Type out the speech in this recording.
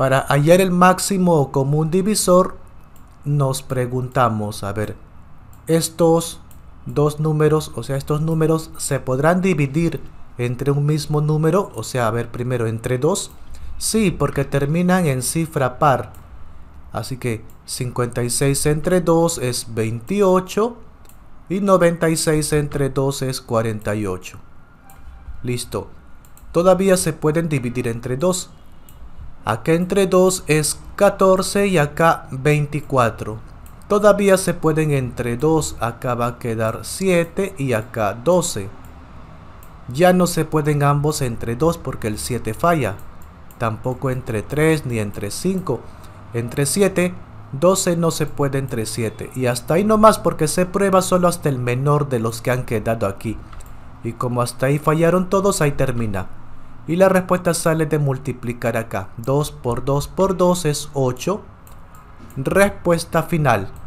Para hallar el máximo común divisor, nos preguntamos, a ver, estos dos números, o sea, estos números se podrán dividir entre un mismo número, o sea, a ver, primero entre dos. Sí, porque terminan en cifra par. Así que 56 entre 2 es 28 y 96 entre 2 es 48. Listo. Todavía se pueden dividir entre 2. Acá entre 2 es 14 y acá 24. Todavía se pueden entre 2, acá va a quedar 7 y acá 12. Ya no se pueden ambos entre 2 porque el 7 falla. Tampoco entre 3 ni entre 5. Entre 7, 12 no se puede entre 7. Y hasta ahí nomás porque se prueba solo hasta el menor de los que han quedado aquí. Y como hasta ahí fallaron todos, ahí termina. Y la respuesta sale de multiplicar acá. 2 por 2 por 2 es 8. Respuesta final.